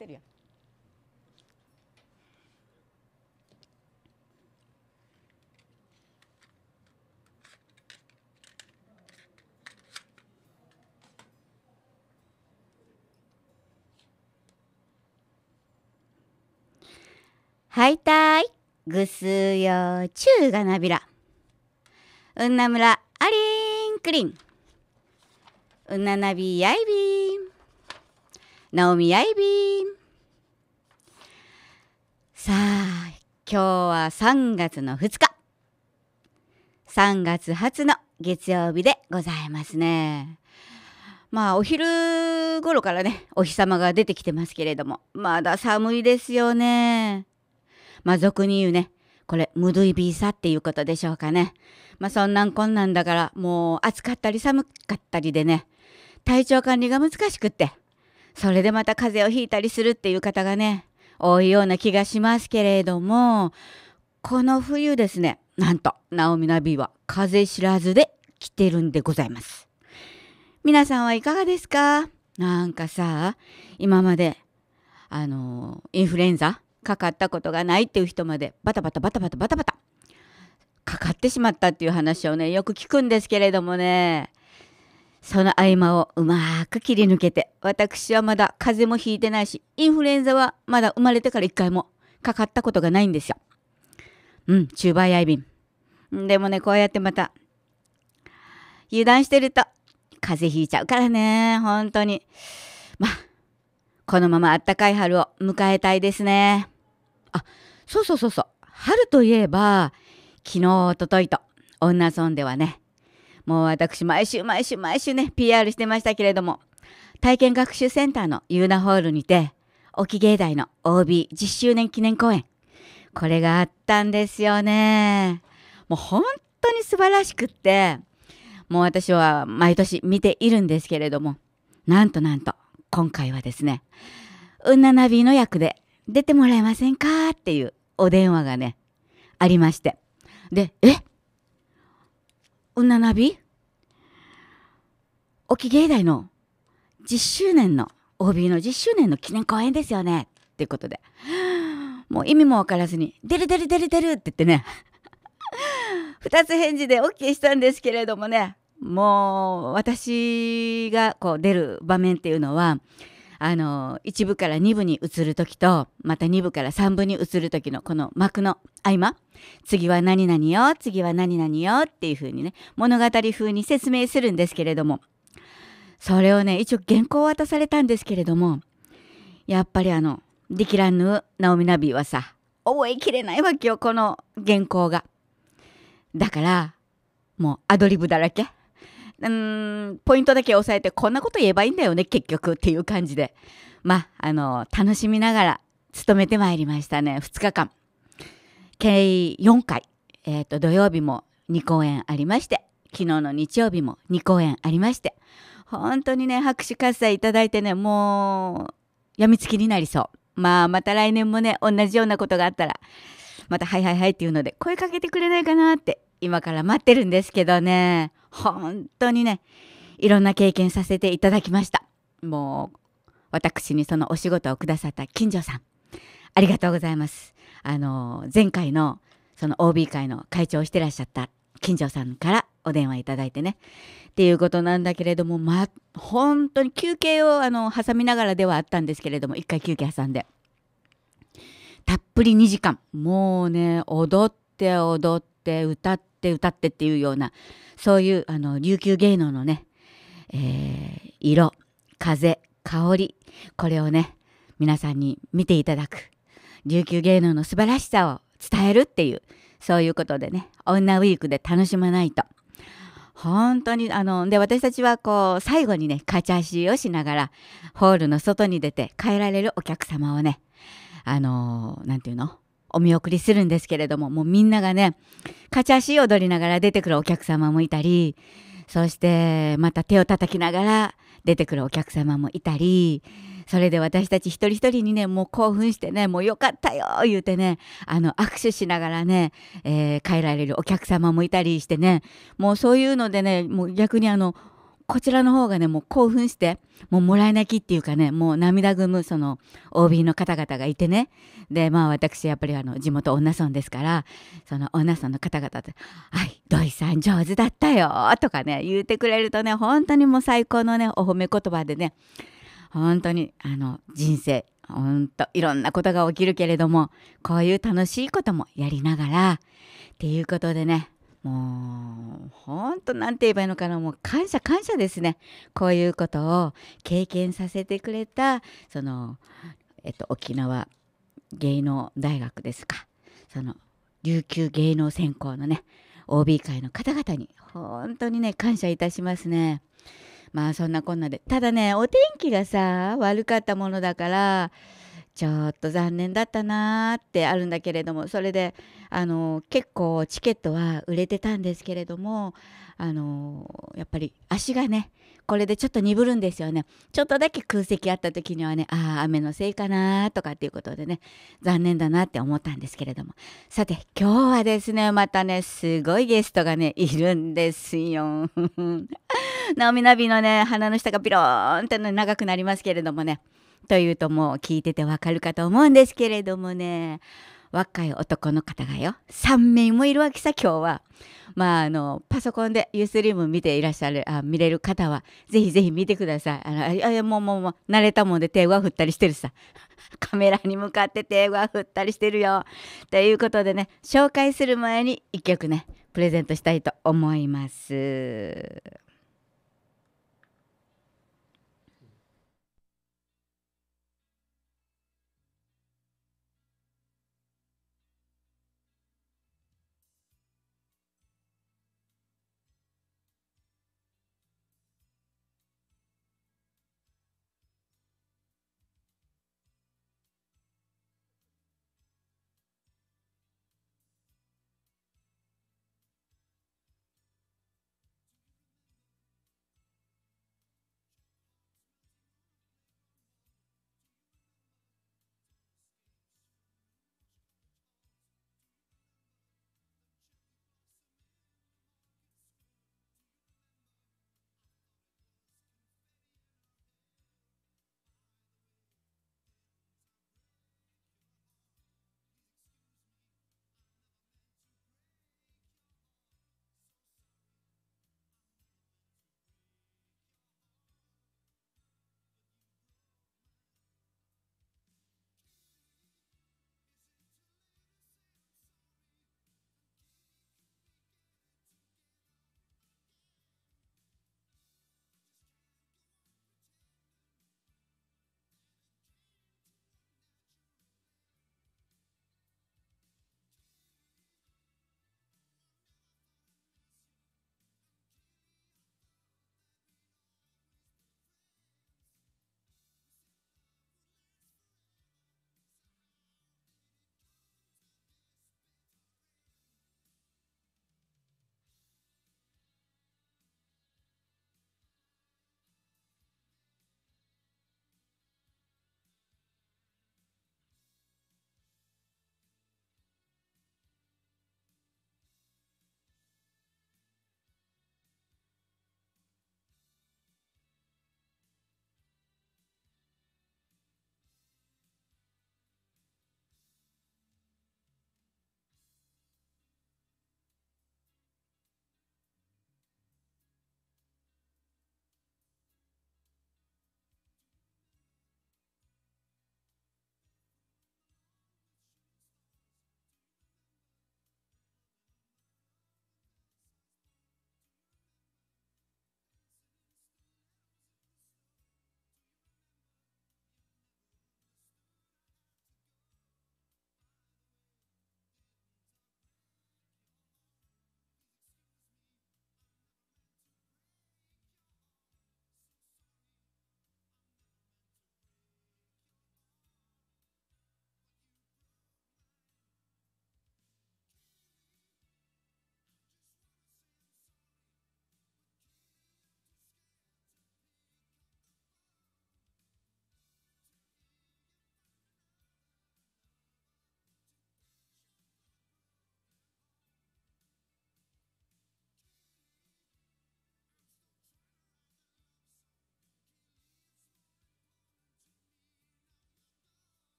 ってるやん。はいたいぐすよちゅうがなびらうんなむらありんくりんうんななびやいびーナオミ・ヤイビーさあ、今日は3月の2日。3月初の月曜日でございますね。まあ、お昼頃からね、お日様が出てきてますけれども、まだ寒いですよね。まあ、俗に言うね、これ、ムドイビーサっていうことでしょうかね。まあ、そんなんこんなんだから、もう暑かったり寒かったりでね、体調管理が難しくって、それでまた風邪をひいたりするっていう方がね、多いような気がしますけれども、この冬ですね、なんと、ナオミナビは風知らずで来てるんでございます。皆さんはいかがですかなんかさ、今まで、あの、インフルエンザかかったことがないっていう人まで、バタバタバタバタバタバタ、かかってしまったっていう話をね、よく聞くんですけれどもね、その合間をうまく切り抜けて、私はまだ風邪もひいてないし、インフルエンザはまだ生まれてから一回もかかったことがないんですよ。うん、中梅やいびん。でもね、こうやってまた、油断してると、風邪ひいちゃうからね、本当に。まあ、このままあったかい春を迎えたいですね。あ、そうそうそうそう。春といえば、昨日、おとといと、女村ではね、もう私毎週毎週毎週ね PR してましたけれども体験学習センターのユーナホールにて沖芸大の OB10 周年記念公演これがあったんですよねもう本当に素晴らしくってもう私は毎年見ているんですけれどもなんとなんと今回はですね「うんなナビの役で出てもらえませんか?」っていうお電話がねありましてで「えうんなナビ沖芸大の10周年の OB の10周年の記念公演ですよねっていうことでもう意味も分からずに「出る出る出る出る」って言ってね2つ返事で OK したんですけれどもねもう私がこう出る場面っていうのはあの1部から2部に移る時とまた2部から3部に移る時のこの幕の合間次は何々よ次は何々よっていう風にね物語風に説明するんですけれどもそれをね、一応原稿を渡されたんですけれども、やっぱりあの、できらぬナオミナビはさ、覚えきれないわけよ、この原稿が。だから、もうアドリブだらけ。うん、ポイントだけ押さえて、こんなこと言えばいいんだよね、結局っていう感じで。まあ、あの、楽しみながら、勤めてまいりましたね、2日間。計4回。えー、と、土曜日も2公演ありまして、昨日の日曜日も2公演ありまして、本当にね、拍手喝采いただいてね、もう、やみつきになりそう。まあ、また来年もね、同じようなことがあったら、また、はいはいはいっていうので、声かけてくれないかなって、今から待ってるんですけどね、本当にね、いろんな経験させていただきました。もう、私にそのお仕事をくださった金城さん、ありがとうございます。あの、前回の、その OB 会の会長をしてらっしゃった金城さんからお電話いただいてねっていうことなんだけれども、ま、本当に休憩をあの挟みながらではあったんですけれども一回休憩挟んでたっぷり2時間もうね踊って踊って歌って歌ってっていうようなそういうあの琉球芸能のね、えー、色風香りこれをね皆さんに見ていただく琉球芸能の素晴らしさを伝えるっていうそういうことでね女ウィークで楽しまないと。本当にあので私たちはこう最後にねカチャシをしながらホールの外に出て帰られるお客様をねあの何て言うのお見送りするんですけれどももうみんながねカチャシ踊りながら出てくるお客様もいたりそしてまた手を叩きながら出てくるお客様もいたりそれで私たち一人一人にねもう興奮してねもうよかったよ言うてねあの握手しながらね、えー、帰られるお客様もいたりしてねもうそういうのでねもう逆にあのこちらの方がねもう興奮してもうもらい泣きっていうかねもう涙ぐむその OB の方々がいてねでまあ私やっぱりあの地元女村ですからその女村の方々って「はい土井さん上手だったよ」とかね言うてくれるとね本当にもう最高のねお褒め言葉でね本当にあの人生本当いろんなことが起きるけれどもこういう楽しいこともやりながらっていうことでねもう本当なんて言えばいいのかなもう感謝感謝ですねこういうことを経験させてくれたその、えっと、沖縄芸能大学ですかその琉球芸能専攻のね OB 会の方々に本当にね感謝いたしますね。まあそんなこんなでただねお天気がさ悪かったものだからちょっと残念だったなーってあるんだけれどもそれであの結構チケットは売れてたんですけれどもあのやっぱり足がねこれでちょっと鈍るんですよねちょっとだけ空席あった時にはねああ雨のせいかなとかっていうことでね残念だなって思ったんですけれどもさて今日はですねまたねすごいゲストがねいるんですよ。ナオミナビのね鼻の下がピローンって、ね、長くなりますけれどもねというともう聞いててわかるかと思うんですけれどもね若い男の方がよ3名もいるわけさ今日は。まあ、あのパソコンでユースリーム見ていらっしゃるあ見れる方はぜひぜひ見てくださいあのいやもうもうもう慣れたもんで手は振ったりしてるさ カメラに向かって手は振ったりしてるよということでね紹介する前に1曲ねプレゼントしたいと思います。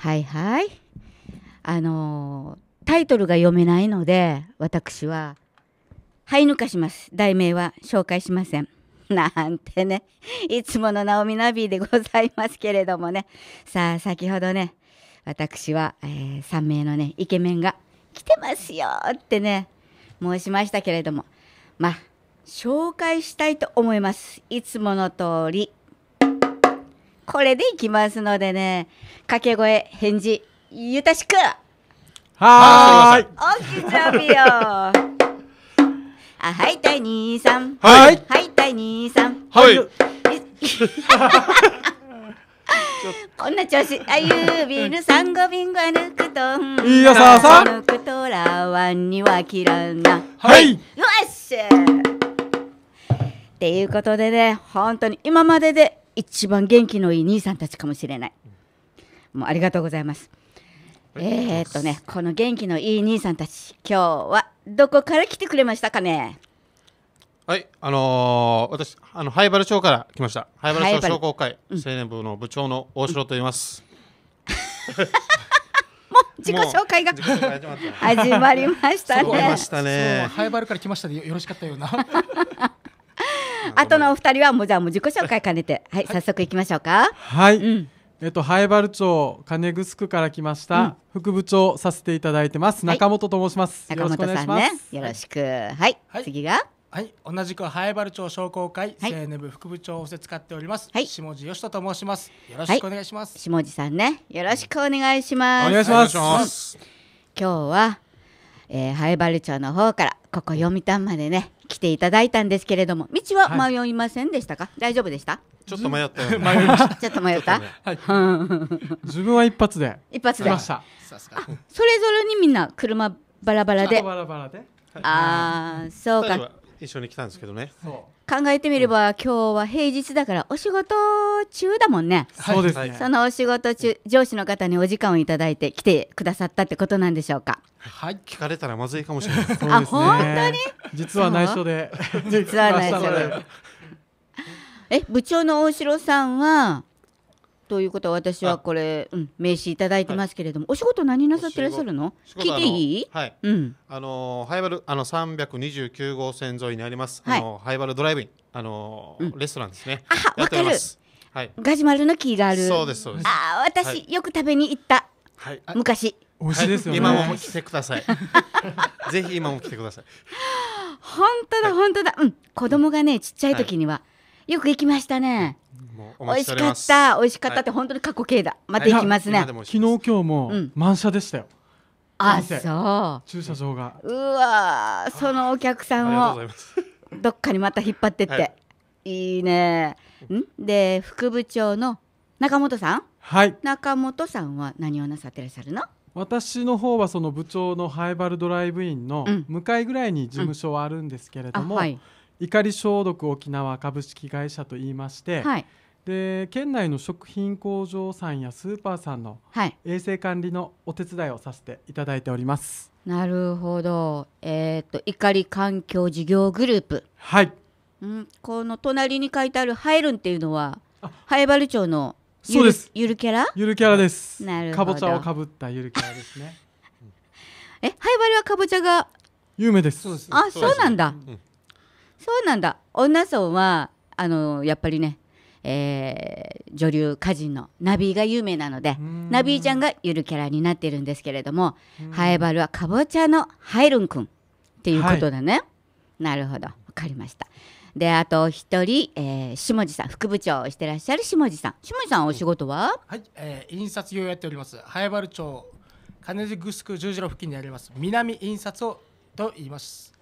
はいはいあのタイトルが読めないので私はい抜かします題名は紹介しません なんてねいつものナオミナビーでございますけれどもねさあ先ほどね私は、えー、3名のねイケメンが来てますよってね申しましたけれどもまあ紹介したいと思いますいつもの通りこれでいきますのでね、掛け声、返事、ゆたしくはーいおきちゃびよあ、はい、第2、3。はい。はい、第2、3。はい。こんな調子、あゆびるさんごびんごぬくとん。いよさあさぬくとらわにはきらんな。はい。よっしゃっていうことでね、本当に今までで一番元気のいい兄さんたちかもしれない。もうありがとうございます。えっとね、この元気のいい兄さんたち、今日はどこから来てくれましたかね。はい、あのー、私、あの灰原町から来ました。灰原町商工会青年部の部長の大城と言います。もう自己紹介が始まりましたね。始まりましたね。灰原から来ましたでよろしかったような。あ とのお二人はもうじゃあもう自己紹介兼ねて、はい、早速いきましょうか。はい、うんえっと、ハエバル町金城区から来ました、うん、副部長させていただいてます、中本と申します。中本さんね、よろしく。はい、はい、次が。はい、同じくハエバル町商工会、はい、CNB 副部長をせ使っております、はい、下地義人と申します。よろしくお願いします。下地さんね、よろしくお願いします。お願いします。ます今日は、えー、ハエバル町の方からここ読谷までね、ていただいたんですけれども道は迷いませんでしたか、はい、大丈夫でしたちょっと迷ったね、迷いましたちょっと迷った、ねはい、自分は一発で一発で、はい、それぞれにみんな車バラバラでバラバラでああそうか一緒に来たんですけどね考えてみれば、うん、今日は平日だからお仕事中だもんねそうですねそのお仕事中上司の方にお時間をいただいて来てくださったってことなんでしょうかはい聞かれたらまずいかもしれない、ね、あ本当に実は内緒で実は内緒で え部長の大城さんはということは私はこれ、うん、名刺いただいてますけれども、お仕事何なさっていらっしゃるの聞いていいはい、うん、あのハイバルあの三百二十九号線沿いにあります、はい、あのハイバルドライブインあの、レストランですねあわかるはい、ガジュマルのキーがあるそうですそうですあ私、よく食べに行った、はい、昔美味しいですよね、今も来てください ぜひ今も来てください本当だ本当だ、うん子供がねちっちゃい時には、よく行きましたね美味しかった美味しかったって本当に過去形だ、また行きますね、昨日今日も満車でしたよ、あそう駐車場がうわそのお客さんを どっかにまた引っ張ってって、い、いねんで副部長の中本さんはい中本さんは何をなさってらっしゃるの私の方はその部長のハイバルドライブインの向かいぐらいに事務所はあるんですけれども、うんうんはい、怒り消毒沖縄株式会社といいまして、はい、で県内の食品工場さんやスーパーさんの衛生管理のお手伝いをさせていただいております。なるほど、えーと、怒り環境事業グループ、はい、うん、この隣に書いてある「ハエルン」っていうのはハエバル町のそうですゆるキャラゆるキャラですなるほどかぼちゃをかぶったゆるキャラですね えハエバルはかぼちゃが有名ですあそうなんだ、うんそうなんだ女層はあのやっぱりね、えー、女流歌人のナビーが有名なのでナビーちゃんがゆるキャラになってるんですけれどもハエバルはかぼちゃのハイルン君っていうことだね、はい、なるほど分かりましたであと一人、えー、下地さん副部長をしてらっしゃる下地さん下地さんお仕事は、はい、えー、印刷業をやっておりますバル町金地グスク十字路付近にあります南印刷をと言います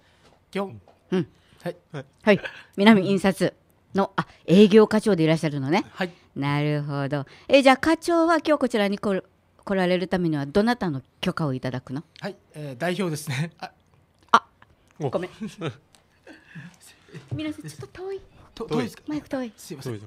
基本、うん、はい、はい、南印刷のあ営業課長でいらっしゃるのね、はい、なるほどえじゃあ課長は今日こちらに来来られるためにはどなたの許可をいただくのはい、えー、代表ですねああごめん 皆さんちょっと遠い遠いですかマイク遠いすいません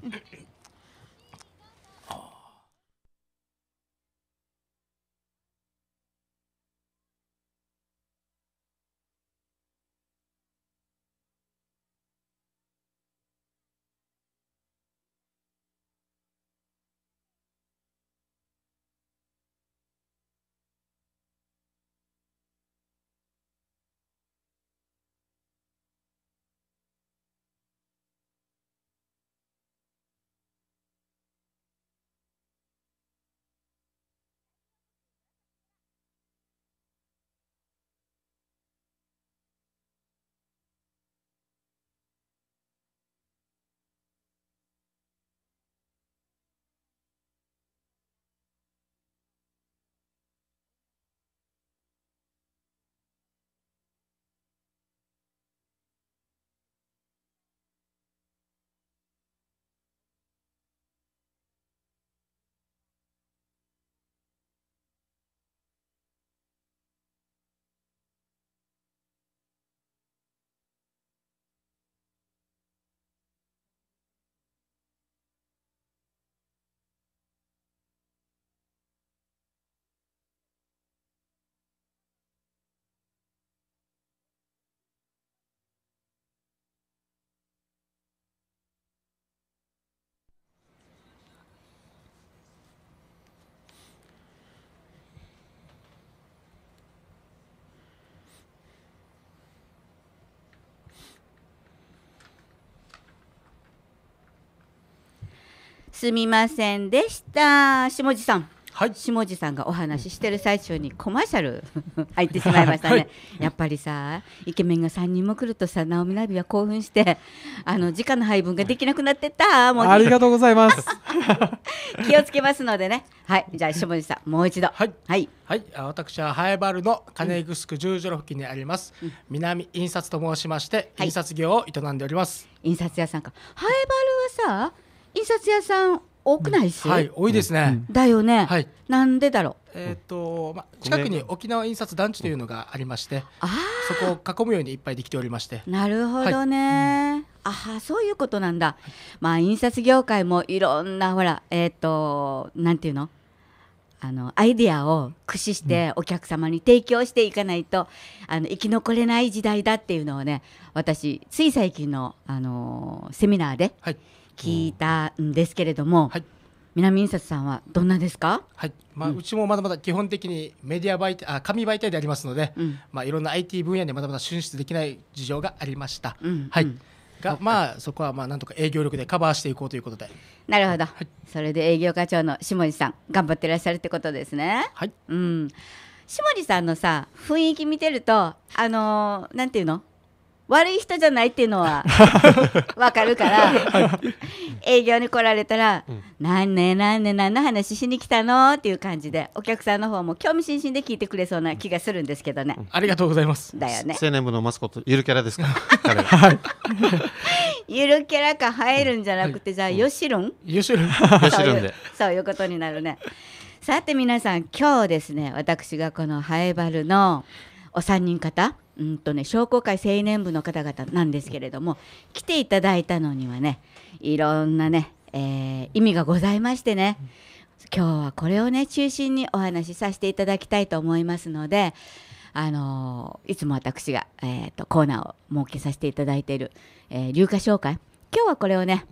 すみませんでした下地さんはい、下地さんがお話ししてる最中にコマーシャル 入ってしまいましたね、はい、やっぱりさイケメンが3人も来るとさナオミナビは興奮してあの時間の配分ができなくなってたもうありがとうございます 気をつけますのでねはいじゃあ下地さんもう一度はい、はいはい、私はハエバルの金スク十字路付近にあります、うん、南印刷と申しまして、印刷業を営んでおります、はい、印刷屋さんかハエバルはさ印刷屋さん多くないし、はい、多いですね。だよね。はい、なんでだろう。えっ、と、ま近くに沖縄印刷団地というのがありまして、そこを囲むようにいっぱいできておりまして。なるほどね。ああ、そういうことなんだ。まあ印刷業界もいろんなほら、えっ、となんていうの。あのアイディアを駆使してお客様に提供していかないと、あの生き残れない時代だっていうのをね私つい最近の、あのセミナーで、はい、聞いたんですけれども、うんはい、南印刷さんはどんなですか、はいまあ、うちもまだまだ基本的にメディア媒体あ紙媒体でありますので、うん、まあ、いろんな IT 分野にまだまだ進出できない事情がありました。うん、はいがまあそこはまあなんとか営業力でカバーしていこうということでなるほど、はい、それで営業課長の下地さん頑張ってらっしゃるってことですねはい、うん、下地さんのさ雰囲気見てるとあのー、なんていうの悪い人じゃないっていうのは わかるから、営業に来られたら「何ね何ね何の話しに来たの?」っていう感じでお客さんの方も興味津々で聞いてくれそうな気がするんですけどね、うん、ありがとうございますだよね青年部のマスコットゆるキャラですから はい、ゆるキャラか入るんじゃなくて、じゃあよしるんよしるん そういうことになるねさて皆さん今日ですね私がこのハエバルのお三人方うんとね、商工会青年部の方々なんですけれども来ていただいたのにはねいろんなね、えー、意味がございましてね、今日はこれをね中心にお話しさせていただきたいと思いますので、あのー、いつも私が、えーと、コーナーを設けさせていただいている、えー、硫化紹介今日はこれをね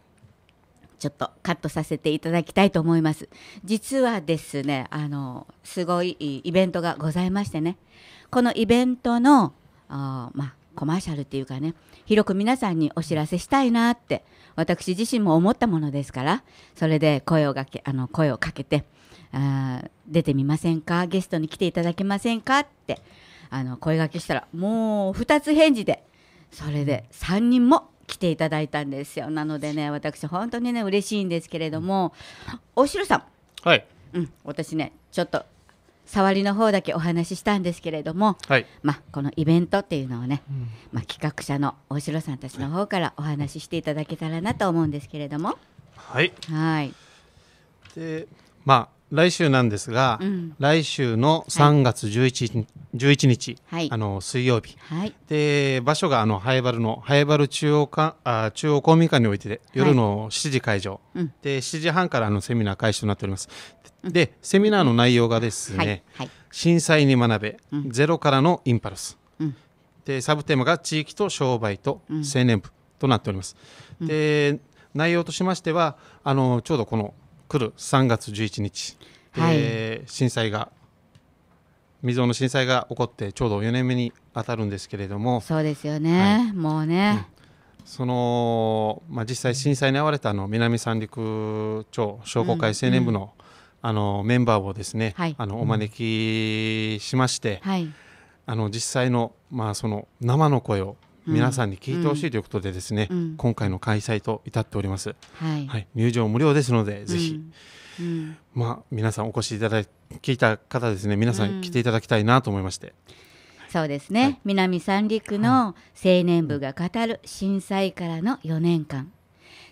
ちょっとカットさせていただきたいと思います実はですねあのすごいイベントがございましてねこのイベントのあまあコマーシャルっていうかね広く皆さんにお知らせしたいなって私自身も思ったものですからそれで声をがけあの声をかけてあ出てみませんかゲストに来ていただけませんかってあの声がけしたらもう2つ返事でそれで3人も来ていただいたんですよなのでね私本当にね嬉しいんですけれどもおしろさん、はいうん、私ねちょっと触りの方だけお話ししたんですけれども、はい、まあ、このイベントっていうのをね、うん、まあ、企画者の大城さんたちの方からお話ししていただけたらなと思うんですけれども。はい、はいでまあ来週なんですが、うん、来週の3月11日,、はい、11日あの水曜日、はい、で場所があのハエバルのハエバル中央かあ中央公民館において夜の7時会場、はい、で7時半からあのセミナー開始となっております。で、うん、セミナーの内容がですね、震災に学べ、ゼロからのインパルス、うん、でサブテーマが地域と商売と青年部となっております。で内容としましてはあのちょうどこの来る3月11日、はい、えー、震災が未曾有の震災が起こってちょうど4年目に当たるんですけれどもそうですよね、はい、もうね、うん、その、まあ、実際震災に遭われたあの南三陸町商工会青年部の、うんうん、あのメンバーをですね、はい、あのお招きしまして、うん、あの実際の,、まあその生の声を皆さんに聞いてほしいということでですね、今回の開催と至っております、はい、はい、入場無料ですのでぜひ、まあ、皆さんお越しいただ聞いた方ですね皆さん来ていただきたいなと思いまして。そうですね、はい、南三陸の青年部が語る震災からの4年間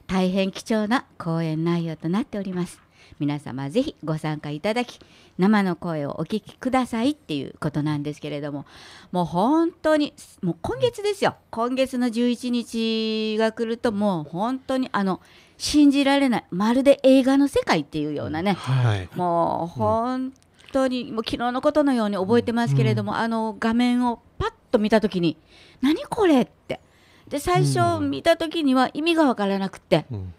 大変貴重な講演内容となっております皆様ぜひご参加いただき生の声をお聞きくださいっていうことなんですけれどももう本当にもう今月ですよ今月の11日が来るともう本当にあの信じられないまるで映画の世界っていうようなね、はい、もう本当に、うん、もう昨日のことのように覚えてますけれども、うん、あの画面をパッと見た時に「何これ!」ってで最初見た時には意味が分からなくて、うん、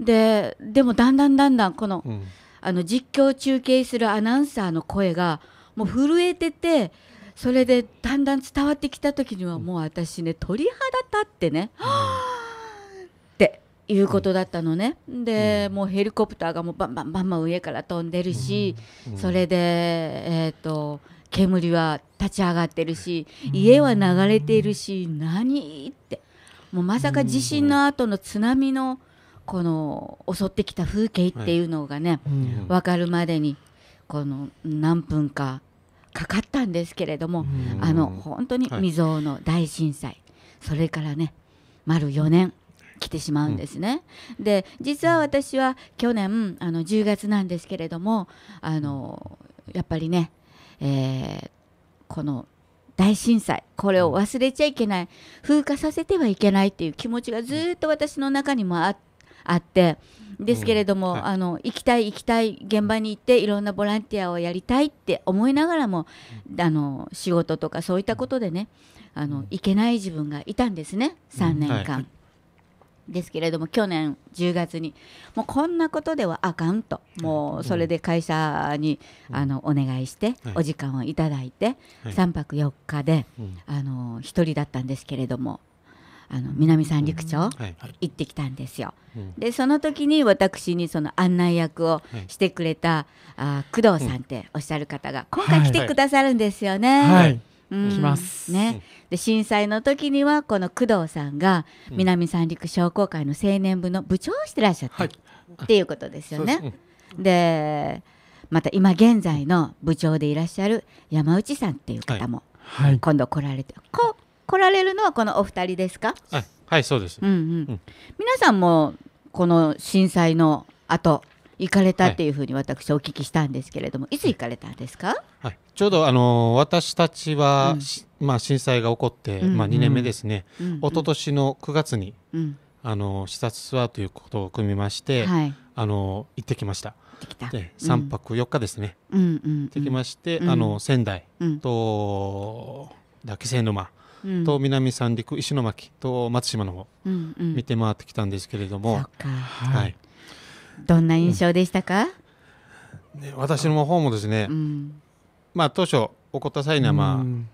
ででもだんだんだんだんこの。うんあの実況中継するアナウンサーの声がもう震えててそれでだんだん伝わってきた時にはもう私ね鳥肌立ってね、うん、っていうことだったのね、で、もうヘリコプターがもうバンバンバンバン上から飛んでるし、それでえっ、ー、と煙は立ち上がってるし家は流れているし、何ってもうまさか地震の後の津波の、この襲ってきた風景っていうのがね、分かるまでにこの何分かかかったんですけれども、あの本当に未曾有の大震災、それからね丸4年来てしまうんですね。で実は私は去年あの10月なんですけれどもあのやっぱりね、えー、この大震災これを忘れちゃいけない風化させてはいけないっていう気持ちがずっと私の中にもあって。あってですけれども、うんはい、あの行きたい行きたい現場に行っていろんなボランティアをやりたいって思いながらも、うん、あの仕事とかそういったことでねあの行けない自分がいたんですね3年間。うんはいですけれども去年10月にもうこんなことではあかんともうそれで会社に、うん、あのお願いして、お時間をいただいて、はい、3泊4日で、うん、あの1人だったんですけれどもあの南三陸町、行ってきたんですよ。でその時に私にその案内役をしてくれた、あ工藤さんっておっしゃる方が今回来てくださるんですよね。はい来ます、ね、で震災の時にはこの工藤さんが南三陸商工会の青年部の部長をしてらっしゃった、っていうことですよね。でまた今現在の部長でいらっしゃる山内さんっていう方もはい今度来られて、こう来られるのはこのお二人ですかはい、はい、そうです、うんうん、うん、皆さんもこの震災の後行かれたっていうふうに私お聞きしたんですけれども、はい、いつ行かれたんですか、はい、ちょうど、あの私たちは、うん、まあ、震災が起こって、うんうん、まあ、2年目ですね、うんうん、一昨年の9月に、うん、あの視察ツアーということを組みまして、はい、あの行ってきました。で3泊4日ですね、うん、行ってきまして、あの仙台と、だ気仙沼、と南三陸石巻と松島の方、うんうん、見て回ってきたんですけれども、はい、どんな印象でしたか、うん、私の方もですね、うん、まあ、当初起こった際には、まあ、うん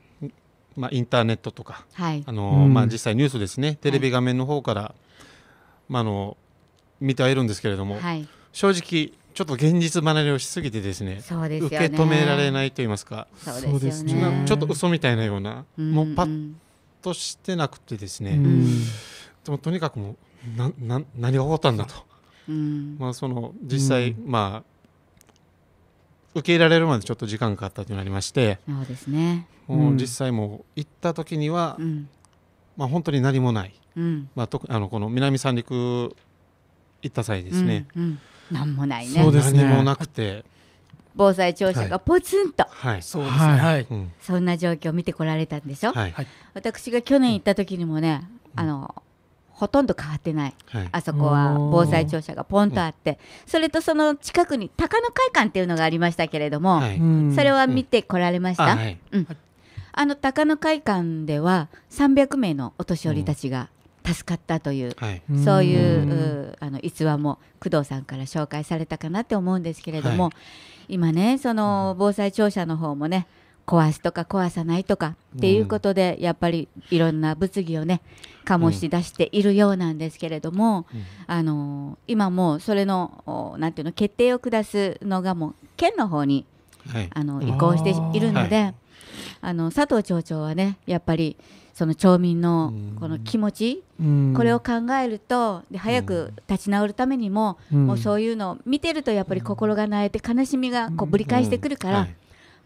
まあ、インターネットとか、はい、あの、うん、まあ、実際ニュースですねテレビ画面の方から、はい、まあ、あの見てはいるんですけれども、はい、正直ちょっと現実離れをしすぎてですねそうです受け止められないと言いますかそうですねちょっと嘘みたいなような、うんうん、もうパッとしてなくてですね、うん、でもとにかくもうなな何が起こったんだと、うん、まあ、その実際、うん、まあ受け入れられるまでちょっと時間がかかったとなりましてそうですね、もう実際もう行った時には、まあ、本当に何もない、まあ、とあのこの南三陸行った際ですね、うん何もないねそうですねもなくて防災庁舎がポツンと、はい、そうですね、はいそんな状況を見てこられたんでしょ、はい、私が去年行った時にもね、あのほとんど変わってない、はい、あそこは防災庁舎がポンとあって、それとその近くに高野会館っていうのがありましたけれども、はい、それは見てこられました、うんあの高野会館では300名のお年寄りたちが助かったという、はい、そういうあの逸話も工藤さんから紹介されたかなって思うんですけれども、はい、今ねその防災庁舎の方もね壊すとか壊さないとかっていうことで、やっぱりいろんな物議をね醸し出しているようなんですけれども、うん、あの今もうそれの何ていうの決定を下すのがもう県の方に、はい、あの移行しているので。あの佐藤町長はねやっぱりその町民のこの気持ち、うん、これを考えるとで早く立ち直るためにもうん、もうそういうのを見てるとやっぱり心が萎えて悲しみがこうぶり返してくるから、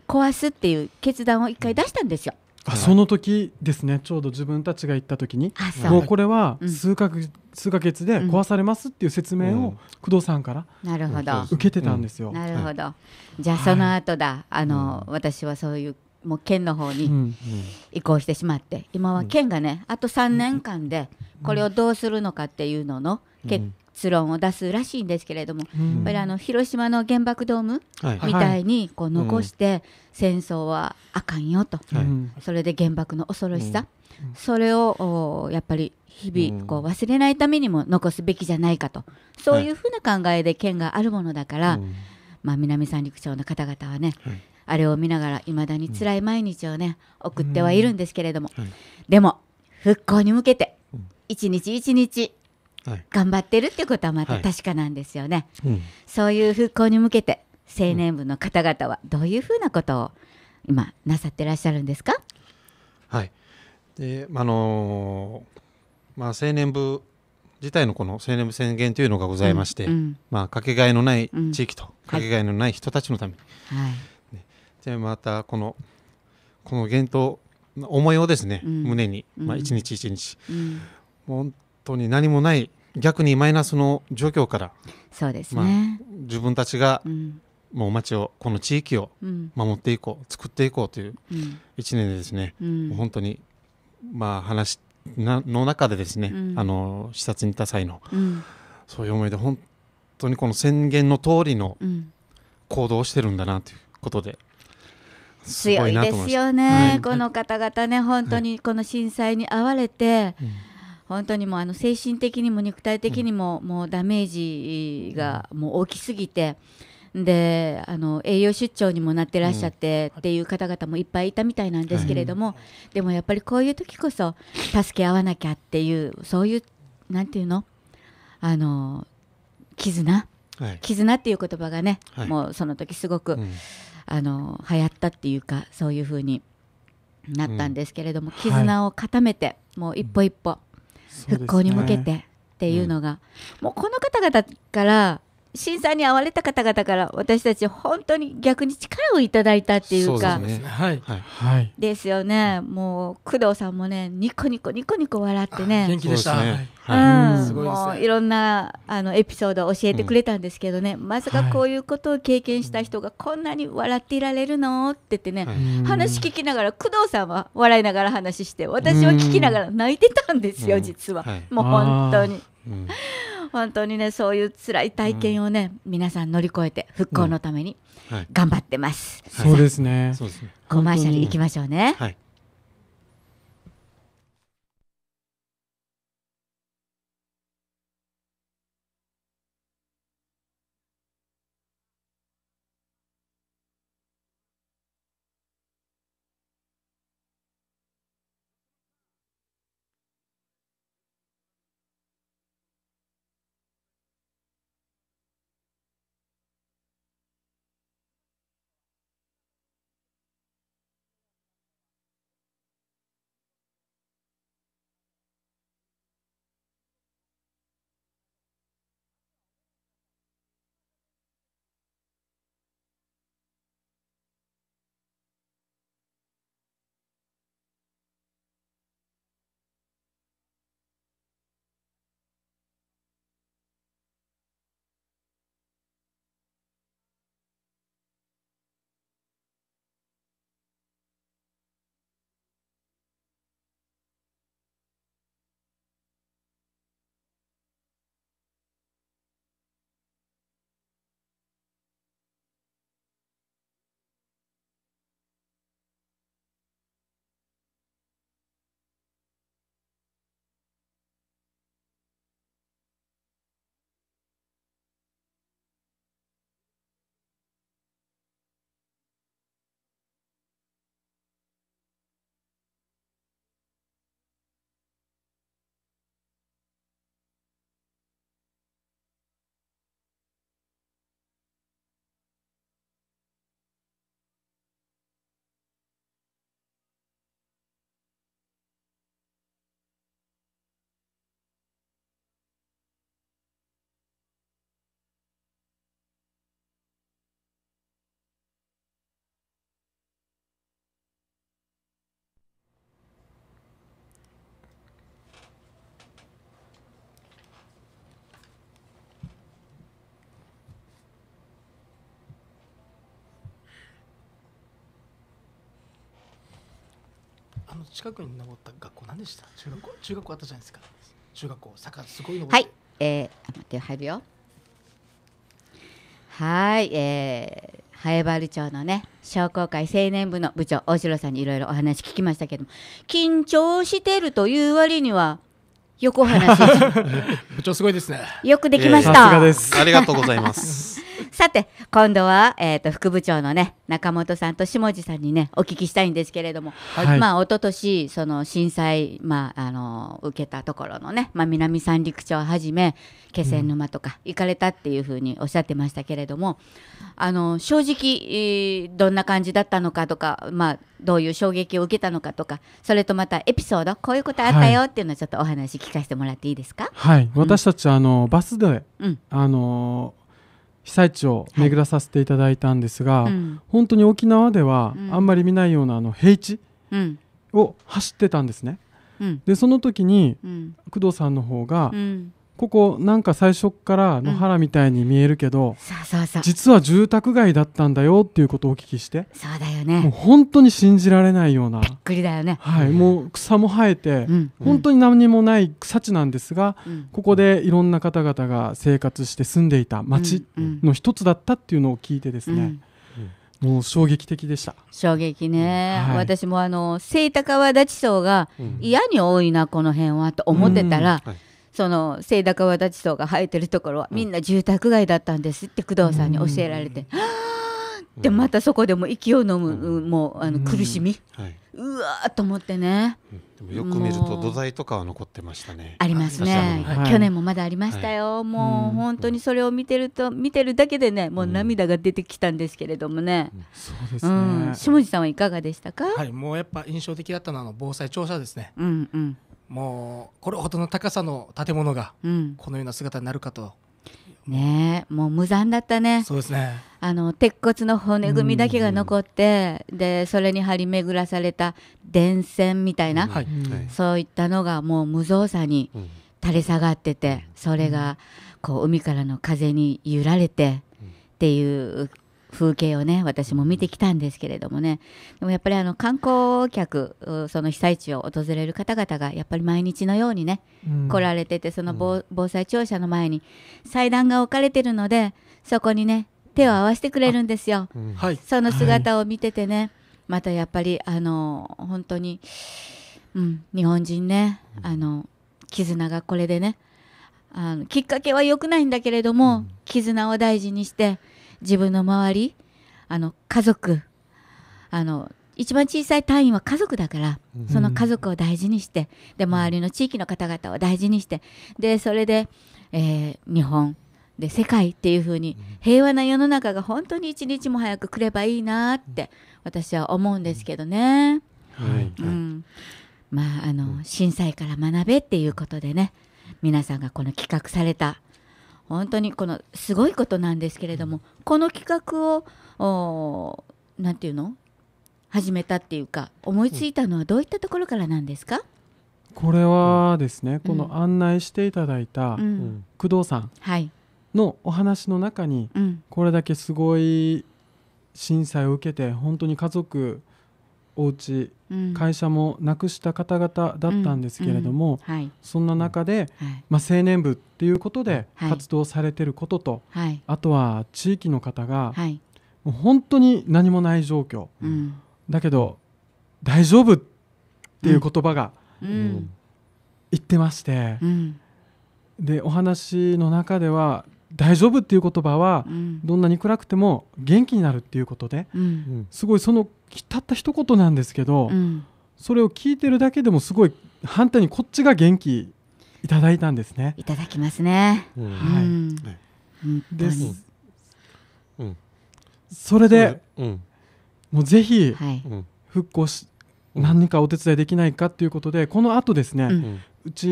壊すっていう決断を一回出したんですよ。あその時ですねちょうど自分たちが行った時にもうこれは数か,、数ヶ月で壊されますっていう説明を工藤さんからなるほど受けてたんですよ。なるほどじゃあその後だ、あの私はそういうもう県の方に移行してしまって、今は県がねあと3年間でこれをどうするのかっていうのの結論を出すらしいんですけれども、これあの広島の原爆ドームみたいにこう残して戦争はあかんよと、それで原爆の恐ろしさ、それをやっぱり日々こう忘れないためにも残すべきじゃないかとそういうふうな考えで県があるものだから、まあ、南三陸町の方々はね、あれを見ながらいまだに辛い毎日をね、送ってはいるんですけれども、はい、でも復興に向けて一日一日頑張ってるってことはまた確かなんですよね、はいはい、そういう復興に向けて青年部の方々はどういうふうなことを今なさってらっしゃるんですかはいであのー、まあ、青年部自体のこの青年部宣言というのがございまして、うんうん、まあ、かけがえのない地域と、かけがえのない人たちのために、はいでまたこのこの幻冬思いをですね、うん、胸に、まあ、一日一日、うん、本当に何もない逆にマイナスの状況からそうですね、まあ、自分たちが、もう町をこの地域を守っていこう、うん、作っていこうという一年でですね、うん、本当にまあ話なの中でですね、うん、あの視察に行った際の、そういう思いで本当にこの宣言の通りの行動をしてるんだなということで、強いですよね、この方々ね本当にこの震災に遭われて、本当にもうあの精神的にも肉体的にも、もうダメージがもう大きすぎて。であの栄養出張にもなってらっしゃってっていう方々もいっぱいいたみたいなんですけれども、でもやっぱりこういう時こそ助け合わなきゃっていうそういうなんていうのあの絆、絆っていう言葉がね、もうその時すごく、あの流行ったっていうかそういうふうになったんですけれども、うん、絆を固めて、はい、もう一歩一歩復興に向けてっていうのが、うんうね、もうこの方々から震災に遭われた方々から私たち本当に逆に力をいただいたっていうかです、はい、はいですよねもう工藤さんもねニコニコニコニコ笑ってね元気でした、い、うん、もういろんなあのエピソードを教えてくれたんですけどね、うん、まさかこういうことを経験した人がこんなに笑っていられるのって言ってね、はい、話聞きながら工藤さんは笑いながら話して私は聞きながら泣いてたんですよ、実は、もう本当に。本当にねそういう辛い体験をね、皆さん乗り越えて復興のために頑張ってます、そうですねコマーシャル行きましょうね、はいあの近くに登った学校何でした中学校中学校あったじゃないですか中学校坂すごいはいえー、待って入るよはいえー早エ町のね商工会青年部の部長大城さんにいろいろお話聞きましたけども緊張してるという割にはよくお話部長すごいですねよくできました、えー、ありがとうございますさて、今度は、えっ、ー、と、副部長のね、中本さんと下地さんにね、お聞きしたいんですけれども、はい、まあ、一昨年その震災、まあ、あの、受けたところのね、まあ、南三陸町をはじめ、気仙沼とか行かれたっていうふうにおっしゃってましたけれども、あの、正直、どんな感じだったのかとか、まあ、どういう衝撃を受けたのかとか、それとまたエピソード、こういうことあったよっていうのをちょっとお話聞かせてもらっていいですか。はい、うん、私たち、あの、バスで、うん、あの、被災地を巡らさせていただいたんですが、はい、本当に沖縄ではあんまり見ないようなあの平地を走ってたんですね。でその時に、工藤さんの方が、うんここなんか最初から野原みたいに見えるけど、うん、そうそうそう実は住宅街だったんだよっていうことをお聞きしてそうだよねもう本当に信じられないようなびっくりだよね、はい、もう草も生えて、うん、本当に何にもない草地なんですが、うん、ここでいろんな方々が生活して住んでいた町の一つだったっていうのを聞いてですね、もう衝撃的でした衝撃ね、はい、私もあの清高和立ち層が嫌に多いなこの辺はと思ってたら、はいその清高和田地層が生えてるところはみんな住宅街だったんですって工藤さんに教えられて、うん、でまたそこでも息を飲む、うん、もうあの苦しみ、うんはい、うわと思ってね、よく見ると土台とかは残ってましたねありますね、はい、去年もまだありましたよ、はい、もう本当にそれを見てると見てるだけでねもう涙が出てきたんですけれどもね、そうですね、下地さんはいかがでしたかはいもうやっぱ印象的だったのは防災庁舎ですねうんうんもうこれほどの高さの建物がこのような姿になるかと。うん、ねもう無残だったね。そうですねあの鉄骨の骨組みだけが残って、うん、でそれに張り巡らされた電線みたいな、はい、そういったのがもう無造作に垂れ下がってて、それがこう海からの風に揺られてっていう風景をね私も見てきたんですけれどもねでもやっぱりあの観光客その被災地を訪れる方々がやっぱり毎日のようにね、うん、来られててその防,、災庁舎の前に祭壇が置かれてるのでそこにね手を合わせてくれるんですよ、うん、その姿を見ててね、はい、またやっぱりあの本当に、うん、日本人ねあの絆がこれでねあのきっかけは良くないんだけれども、絆を大事にして自分の周りあの家族あの一番小さい単位は家族だからその家族を大事にしてで周りの地域の方々を大事にしてでそれで、えー、日本で世界っていう風に平和な世の中が本当に一日も早く来ればいいなって私は思うんですけどね。はいうん、まああの震災から学べっていうことでね皆さんがこの企画された本当にこのすごいことなんですけれども、この企画を何て言うの始めたっていうか思いついたのはどういったところからなんですか、これはですね、うん、この案内していただいた、うん、工藤さんのお話の中に、はい、これだけすごい震災を受けて本当に家族お家、うん、会社もなくした方々だったんですけれども、うんうんはい、そんな中で、まあ、青年部っていうことで活動されてることと、はい、あとは地域の方が、はい、もう本当に何もない状況、だけど大丈夫っていう言葉が、言ってまして、でお話の中では大丈夫っていう言葉は、どんなに暗くても元気になるっていうことで、すごいそのたった一言なんですけど、それを聞いてるだけでもすごい反対にこっちが元気いただいたんですね。いただきますね。はい。です。うん。それで、もうぜひ復興し、何かお手伝いできないかということでこの後ですね、うち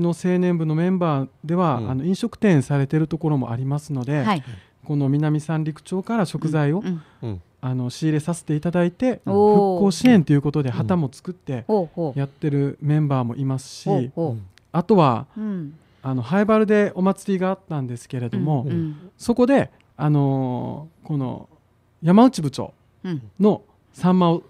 の青年部のメンバーでは、うん、あの飲食店されてるところもありますので、はい、この南三陸町から食材を、うんうん、あの仕入れさせていただいて、復興支援ということで旗も作ってやってるメンバーもいますし、あとは、あのハイバルでお祭りがあったんですけれども、そこで、あのー、この山内部長のサンマを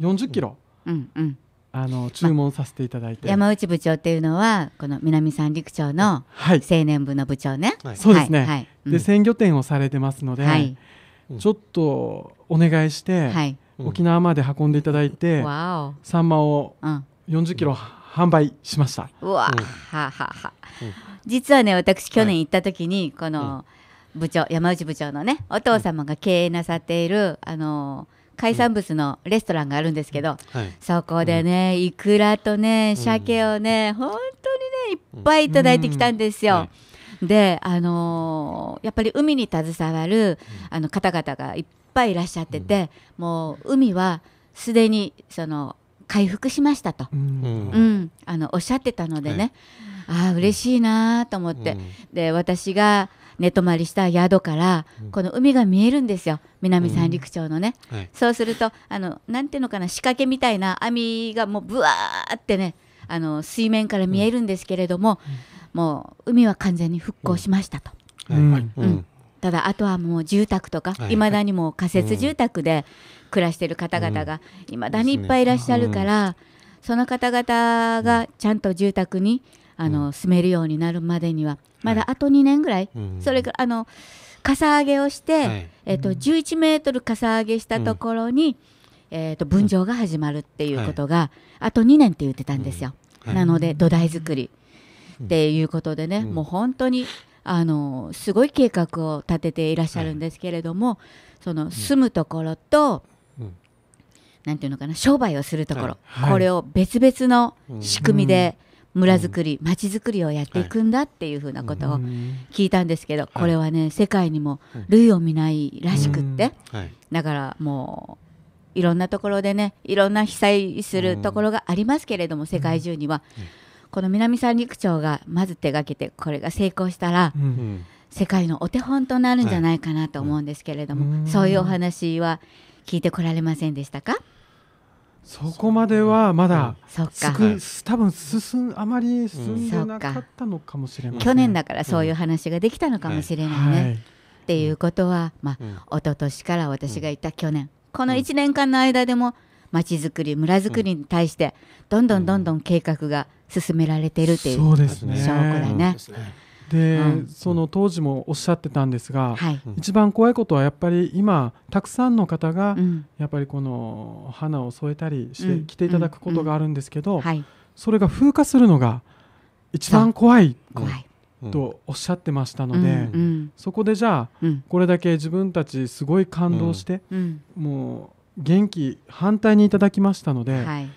4 0キロ、うんうんあの注文させていただいて、ま、山内部長っていうのはこの南三陸町の青年部の部長ね、はい、そうですね、はい、で鮮魚店をされてますので、はい、ちょっとお願いして、はい、沖縄まで運んでいただいて、うん、サンマを40キロ販売しました、うわ、うん、ははは、実はね私去年行った時にこの部長、山内部長のねお父様が経営なさっているあの海産物のレストランがあるんですけど、うんはい、そこでね、うん、イクラとね鮭をね、うん、本当にねいっぱいいただいてきたんですよ。はい、であのー、やっぱり海に携わるあの方々がいっぱいいらっしゃってて、もう海はすでにその回復しましたと、うんあのおっしゃってたのでね、はい、ああ嬉しいなと思って、で私が寝泊まりした宿から、この海が見えるんですよ南三陸町のね、うんはい、そうするとあのなんていうのかな仕掛けみたいな網がもうぶわーってねあの水面から見えるんですけれども、うん、もう海は完全に復興しましたと。ただあとはもう住宅とか、いまだにも仮設住宅で暮らしている方々がいまだにいっぱいいらっしゃるから、その方々がちゃんと住宅にあの、住めるようになるまでにはまだあと2年ぐらい、はい、それからあのかさ上げをして、はい、えーと、と11メートルかさ上げしたところに、えーと、分譲が始まるっていうことが、あと2年って言ってたんですよ、なので土台作りっていうことでね、もう本当にあのすごい計画を立てていらっしゃるんですけれども、その住むところと、なんていうのかな商売をするところ、これを別々の仕組みで村づくり、ま、う、ち、づくりをやっていくんだっていうふうなことを聞いたんですけど、はい、これはね世界にも類を見ないらしくって、はい、だからもういろんなところでねいろんな被災するところがありますけれども世界中には、この南三陸町がまず手がけてこれが成功したら、世界のお手本となるんじゃないかなと思うんですけれども、はい、そういうお話は聞いてこられませんでしたか、そこまではまだ、うん、そっか多分進あまり進んでなかったのかもしれない、去年だからそういう話ができたのかもしれないね。はい、っていうことは、まあ、一昨年から私がいた去年、この1年間の間でもまちづくり村づくりに対してどんどんどんどん計画が進められているという証拠だね。うんで、うん、その当時もおっしゃってたんですが、はい、一番怖いことはやっぱり今たくさんの方がやっぱりこの花を添えたりして来ていただくことがあるんですけど、それが風化するのが一番怖いとおっしゃってましたので、そこでじゃあ、これだけ自分たちすごい感動して、もう元気反対にいただきましたので。はい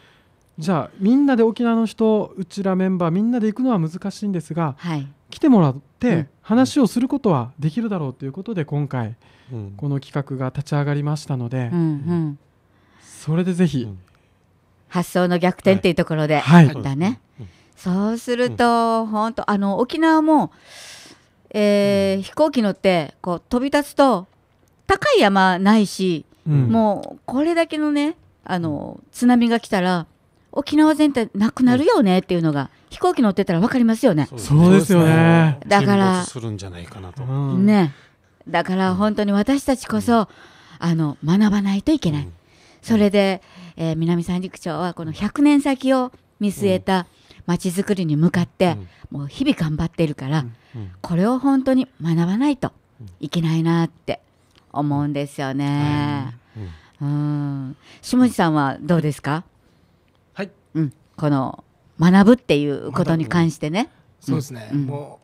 じゃあみんなで沖縄の人うちらメンバーみんなで行くのは難しいんですが、はい、来てもらって話をすることはできるだろうということで今回この企画が立ち上がりましたので、それでぜひ、発想の逆転っていうところで、はい、だね、そうすると本当、あの沖縄も、えー飛行機乗ってこう飛び立つと高い山ないし、もうこれだけのねあの津波が来たら沖縄全体なくなるよねっていうのが、飛行機乗ってたら分かりますよねそうですよねだからするんじゃないかなと、ねだから本当に私たちこそ、うん、あの学ばないといけない、うん、それで、えー、南三陸町はこの100年先を見据えたまちづくりに向かって、もう日々頑張っているから、これを本当に学ばないといけないなって思うんですよね、うん下地さんはどうですかはい、うん、この学ぶっていうことに関してね。そうですね、うん、も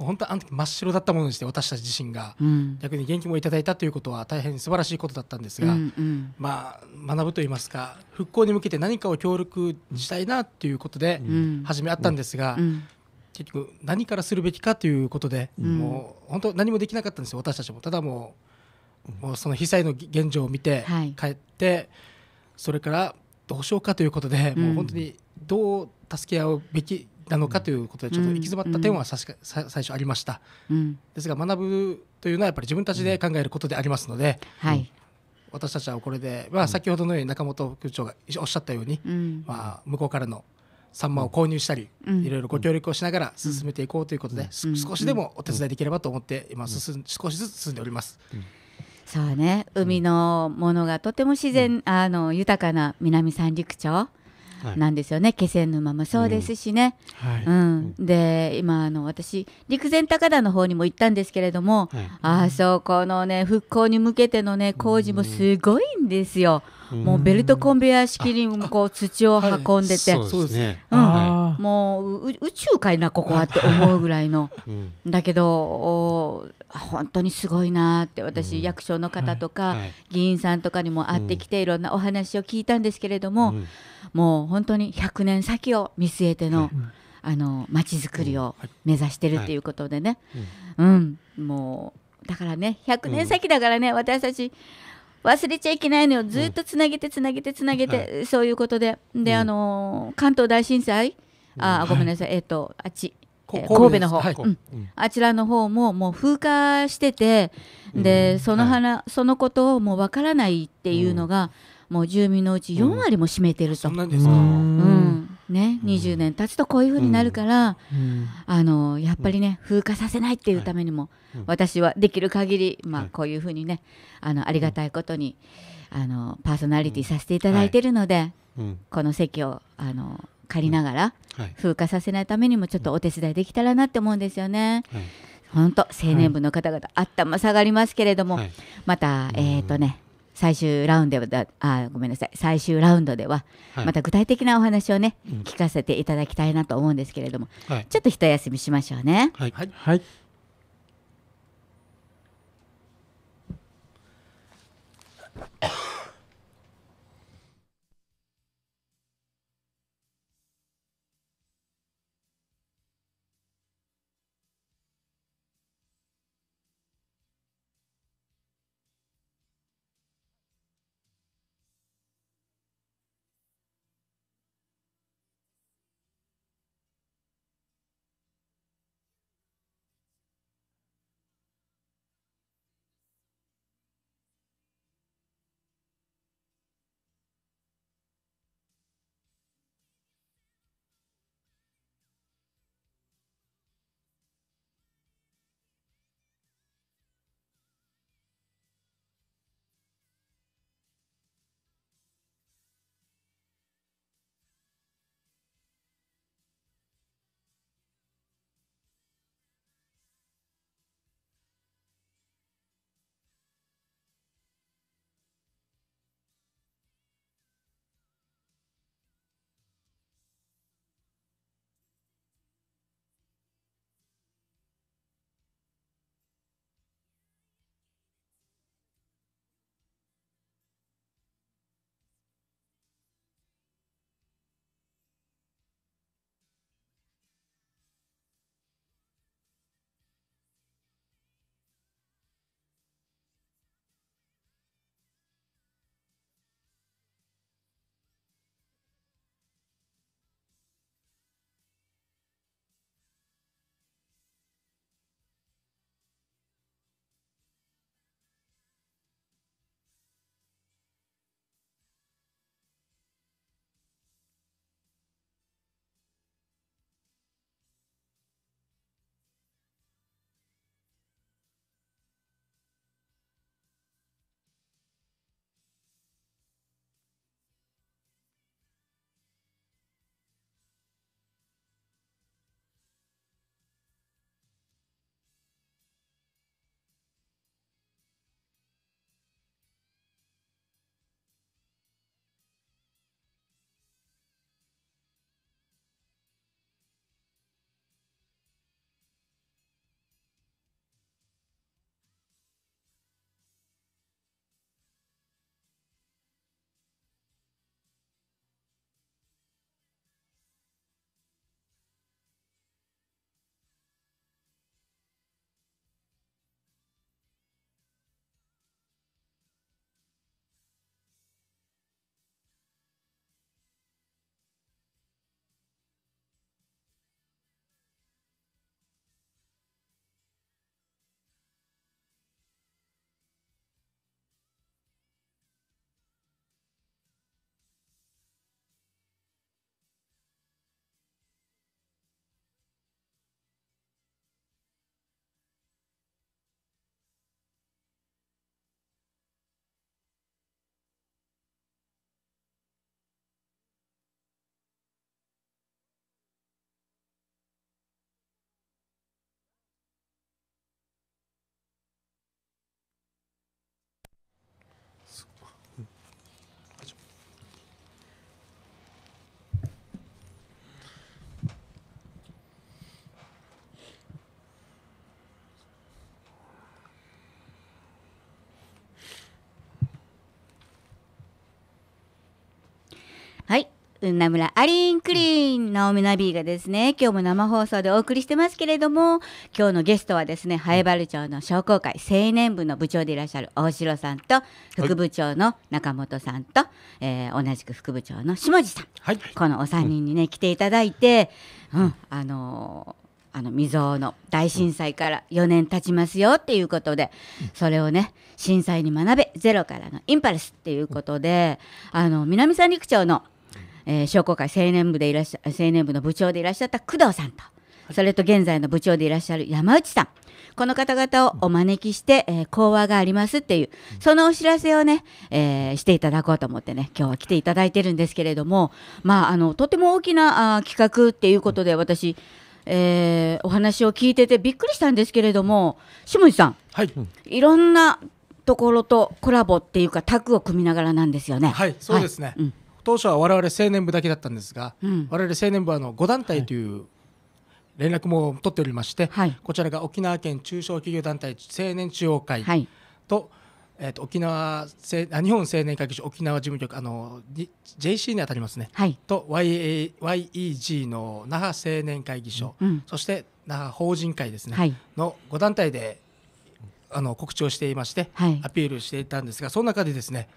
う本当あの時真っ白だったものにして私たち自身が、うん、逆に元気もいただいたということは大変素晴らしいことだったんですが、うんうん、まあ、学ぶといいますか復興に向けて何かを協力したいなということで初めあったんですが、うん、結局何からするべきかということで、もう本当何もできなかったんですよ私たちもただもうもうその被災の現状を見て帰って、はい、それからどうしようかということで、うん、もう本当にどう助け合うべきなのかということでちょっと行き詰まった点はさしか、最初ありました、ですが学ぶというのはやっぱり自分たちで考えることでありますので、はい私たちはこれで、まあ、先ほどのように中本区長がおっしゃったように、うん、まあ、向こうからのサンマを購入したり、うん、いろいろご協力をしながら進めていこうということで、うん、少しでもお手伝いできればと思って今進少しずつ進んでおります。そうね海のものがとても自然、うん、あの豊かな南三陸町なんですよね、はい、気仙沼もそうですしね、うん、はいうん、で今あの私陸前高田の方にも行ったんですけれども、はい、あそこのね復興に向けてのね工事もすごいんですよ。うんもうベルトコンベヤー式にこう土を運んでて、もう宇宙かいなここはって思うぐらいの、だけど本当にすごいなって私、役所の方とか、議員さんとかにも会ってきて、いろんなお話を聞いたんですけれども、もう本当に100年先を見据えての、あの街づくりを目指してるっていうことでね、うん、もうだからね100年先だからね、私たち忘れちゃいけないのよずっとつなげてつなげてつなげて、そういうことでで、あのー、関東大震災あごめんなさい、えっ、ー、とあっち神戸の方、はいうん、あちらの方ももう風化してて、でその花、はい、そのことをもうわからないっていうのが、うん、もう住民のうち4割も占めてると。うん、うんね、20年経つとこういうふうになるから、うん、あのやっぱりね、風化させないっていうためにも、はい、私はできる限り、まあ、こういうふうにねあのありがたいことに、あのパーソナリティさせていただいてるので、はい、この席をあの借りながら、風化させないためにもちょっとお手伝いできたらなって思うんですよね。本当青年部の方々、頭下がりますけれども、また、えっ、ー、とね最終ラウンドであごめんなさい最終ラウンドでは、また具体的なお話をね、はい、聞かせていただきたいなと思うんですけれども、ちょっと一休みしましょうね。はい、はい、はいうんなむらアリンクリーンナオミナビーがですね今日も生放送でお送りしてますけれども今日のゲストはですねハエバル町の商工会青年部の部長でいらっしゃる大城さんと副部長の中本さんと、はい、えー、同じく副部長の下地さん、はい、このお三人にね、来ていただいて、うん、あのーあの未曾有の大震災から4年経ちますよっていうことで、それをね震災に学べゼロからのインパルスっていうことで、あの南三陸町のえー、商工会青年部でいらっしゃ青年部の部長でいらっしゃった工藤さんと、それと現在の部長でいらっしゃる山内さん。この方々をお招きして、えー、講話がありますっていう、そのお知らせをね、えー、していただこうと思ってね、今日は来ていただいてるんですけれども、まあ、あの、とても大きなあ企画っていうことで、私、えー、お話を聞いててびっくりしたんですけれども、下地さん、はい、いろんなところとコラボっていうか、タッグを組みながらなんですよね。はい、そうですね。うん当初は我々青年部だけだったんですが、うん、我々青年部はの5団体という連絡も取っておりまして、はい、こちらが沖縄県中小企業団体青年中央会と、えーと、と沖縄日本青年会議所沖縄事務局あの JC にあたりますね、はい、と YEG の那覇青年会議所、うん、そして那覇法人会ですね、はい、の5団体であの告知をしていまして、はい、アピールしていたんですがその中でですね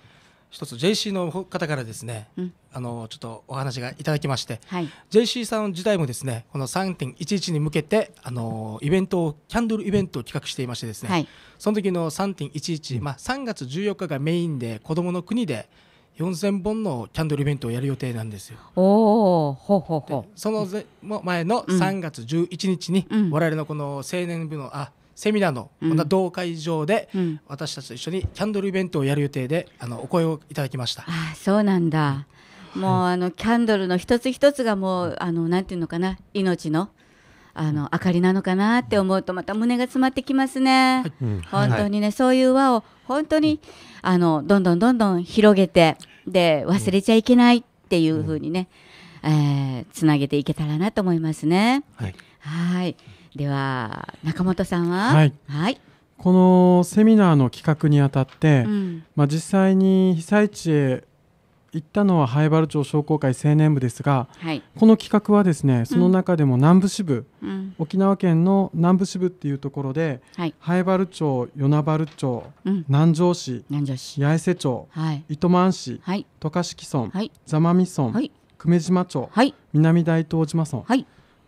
一つ JC の方からですね、うん、あのちょっとお話がいただきまして、はい、JC さん自体もですねこの3.11に向けてあのイベントをキャンドルイベントを企画していましてですね、はい、その時の3.11、まあ、3月14日がメインで子どもの国で4000本のキャンドルイベントをやる予定なんですよ。おほほほその前の3月11日に、うん、我々のこの青年部のあセミナーのこんな同会場で、私たちと一緒にキャンドルイベントをやる予定であのお声をいただきましたあそうなんだもうあのキャンドルの一つ一つがもうあのなんていうのかな命のあの明かりなのかなって思うとまた胸が詰まってきますね、はい、本当にね、はい、そういう輪を本当にあのどんどんどんどん広げてで忘れちゃいけないっていうふうにね、うん、えー、つなげていけたらなと思いますね。はい、はいでは中本さんは、はい、はい、このセミナーの企画にあたって、うん、まあ、実際に被災地へ行ったのは灰原町商工会青年部ですが、はい、この企画はですねその中でも南部支部、うん、沖縄県の南部支部っていうところで、はい、灰原町与那原町、うん、南城市八重瀬町、はい、糸満市、はい、渡嘉敷村、座間味村、久米島町、南大東島村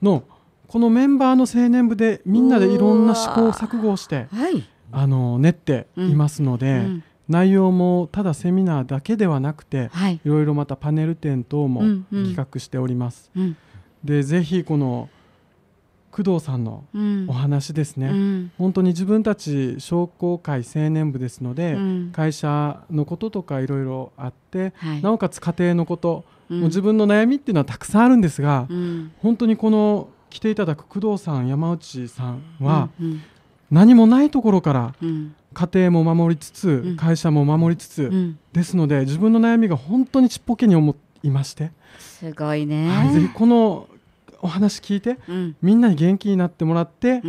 の、このメンバーの青年部でみんなでいろんな試行錯誤をして、はい、あの練っていますので、うん、内容もただセミナーだけではなくて、はい、いろいろまたパネル展等も企画しております。うんうん、でぜひこの工藤さんのお話ですね、うん、本当に自分たち商工会青年部ですので、うん、会社のこととかいろいろあって、はい、なおかつ家庭のこと、うん、もう自分の悩みっていうのはたくさんあるんですが、本当にこの来ていただく工藤さん山内さんは、何もないところから、家庭も守りつつ、会社も守りつつ、ですので自分の悩みが本当にちっぽけに思いましてすごいね、はい、ぜひこのお話聞いて、みんなに元気になってもらって、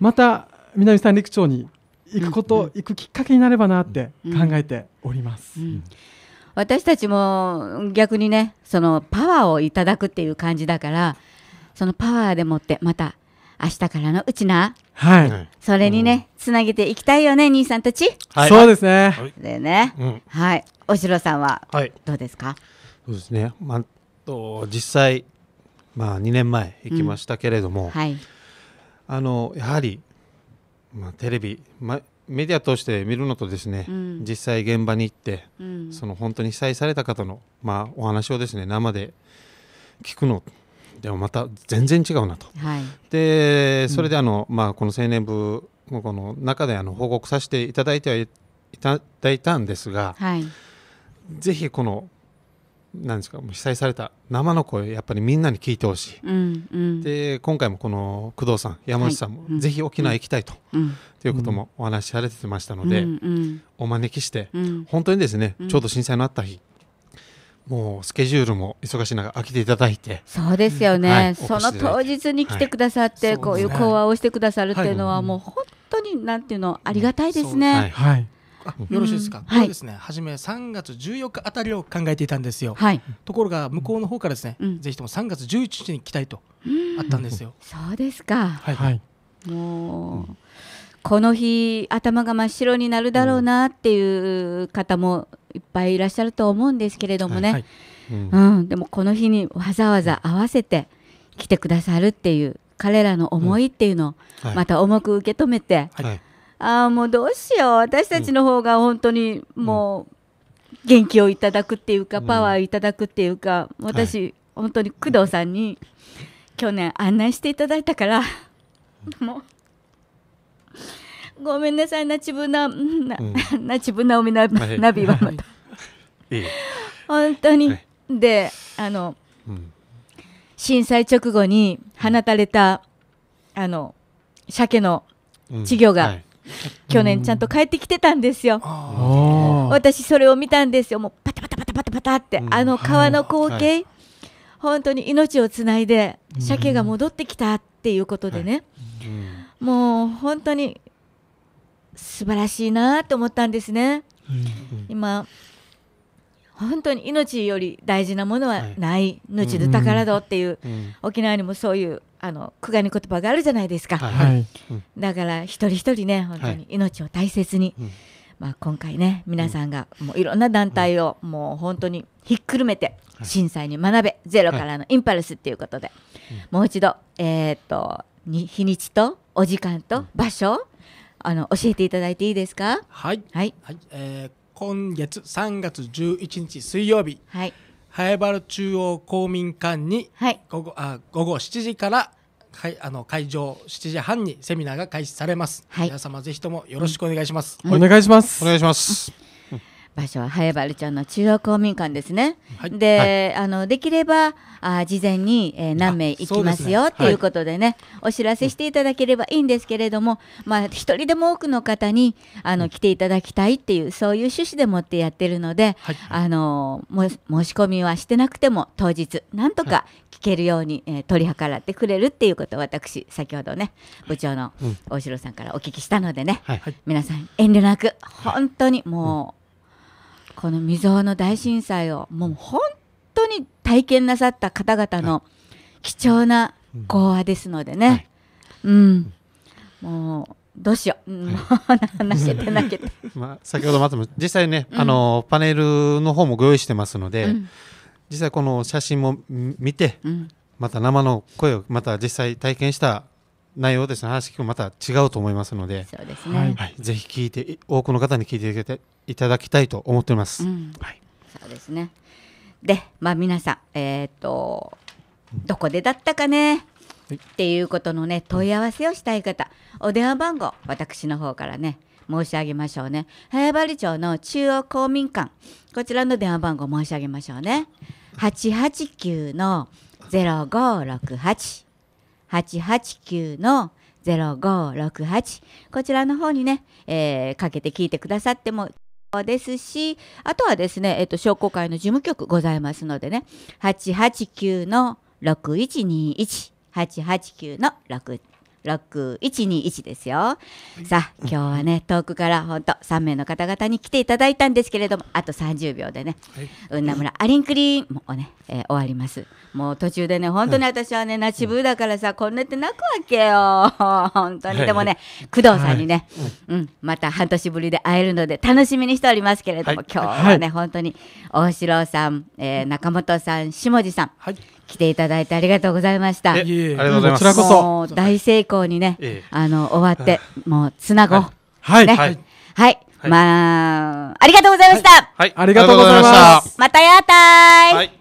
また南三陸町に行くこと、行くきっかけになればなって考えております。私たちも逆にねそのパワーをいただくっていう感じだからそのパワーでもってまた明日からのうちな、はい、それにね、つなげていきたいよね兄さんたち、はい、そうですねでね、はいお城さんはどうですか、はい、そうですね、まあ、と実際、まあ、2年前行きましたけれども、うん、はい、あのやはり、まあ、テレビ、ま、メディア通して見るのとですね、うん、実際現場に行って、うん、その本当に被災された方の、まあ、お話をですね生で聞くのでもまた全然違うなと、はい、でそれであの、まあ、この青年部のこの中であの報告させていただいてはいただいたんですが、はい、ぜひこのなんですか被災された生の声やっぱりみんなに聞いてほしい、うんうん、で今回もこの工藤さん山内さんも、はい、ぜひ沖縄行きたいと、うん、ということもお話しされてましたので、うんうん、お招きして、うん、本当にですね、ちょうど震災のあった日、もうスケジュールも忙しい中、空けていただいて。そうですよね。はい、その当日に来てくださって、はい、こういう講話をしてくださるっていうのは、もう本当になんていうの、ありがたいですね。はい。よろしいですか、うん、これですね、はじ、め3月14日あたりを考えていたんですよ、はい、ところが向こうの方からですね、うん、ぜひとも3月11日に来たいと、あったんですよ。そうですか、はい、はい、もう、うんこの日頭が真っ白になるだろうなっていう方もいっぱいいらっしゃると思うんですけれどもね、はいうん、うん、でもこの日にわざわざ合わせて来てくださるっていう彼らの思いっていうのをまた重く受け止めて、はい、ああもうどうしよう私たちの方が本当にもう元気をいただくっていうか、パワーをいただくっていうか私、本当に工藤さんに去年案内していただいたから、もう。ごめんなさい、なチブナ、な、うん、なちぶなおみな、はい、ナビはまた。い い本当に、はい、で、あの、うん、震災直後に放たれた、あの、鮭の稚魚が、うんはい去年ちゃんと帰ってきてたんですよ。私それを見たんですよ。もうパタパタパタパタパタって、うん、あの川の光景、はい、本当に命をつないで鮭が戻ってきたっていうことでね、はい、もう本当に素晴らしいなと思ったんですね。うんうん、今本当に命より大事なものはない、はい、命の宝だっていう、うんうん、沖縄にもそういうあの苦がに言葉があるじゃないですか、はい、だから一人一人ね本当に命を大切に、はい、まあ、今回ね皆さんがもういろんな団体をもう本当にひっくるめて震災に学べゼロからのインパルスっていうことで、もう一度、えーと日にちとお時間と場所、あの教えていただいていいですか。はい。はい。はい、えー、今月3月11日水曜日。はい。早原中央公民館に、はい、午後あ午後7時から会あの会場7時半にセミナーが開始されます。はい、皆様ぜひともよろしくお願いします。うん、お願いします。お願いします。場所は早原町の中央公民館ですね、はい、で、はい、あのできればあ事前に、えー、何名行きますよと、いうことでね、はい、お知らせしていただければいいんですけれども、まあ、一人でも多くの方にあの来ていただきたいっていうそういう趣旨でもってやってるので、あのも申し込みはしてなくても当日なんとか聞けるように、えー、取り計らってくれるっていうことを私先ほどね部長の大城さんからお聞きしたのでね、皆さん遠慮なく本当にもう、うんこの未曾有の大震災をもう本当に体験なさった方々の貴重な講話ですのでね、うん、もうどうしよう、はい、泣けて泣けて まあ先ほどまた実際ね、うん、あのパネルの方もご用意してますので、うん、実際この写真も見て、うん、また生の声をまた実際体験した内容ですね話聞くとまた違うと思いますのでそうですね、はい、ぜひ聞いて多くの方に聞いていただきたいと思っています、うん、はい、そうですねで、まあ、皆さん、えーと、どこでだったかね、うん、っていうことのね問い合わせをしたい方お電話番号私の方からね申し上げましょうね早原町の中央公民館こちらの電話番号申し上げましょうね889の0568 889の0568こちらの方にね、えー、かけて聞いてくださってもですしあとはですね、えと、商工会の事務局ございますのでね889の6121 889の6121 6一二一ですよ。さあ、今日はね、遠くから本当3名の方々に来ていただいたんですけれども、あと30秒でね、うんなアリンクリーンもね、えー、終わります。もう途中でね、本当に私はね、ナチブだからさ、こんなって泣くわけよ。本当に。でもね、工藤さんにね、うん、また半年ぶりで会えるので楽しみにしておりますけれども、今日はね、本当に大城さん、えー、中本さん、下地さん、来ていただいてありがとうございました。ありがとうございます。こちらこそ大成功にね、あの終わってもうつなごう。はい。はい。まあありがとうございました。はい、ありがとうございました。またやーたい。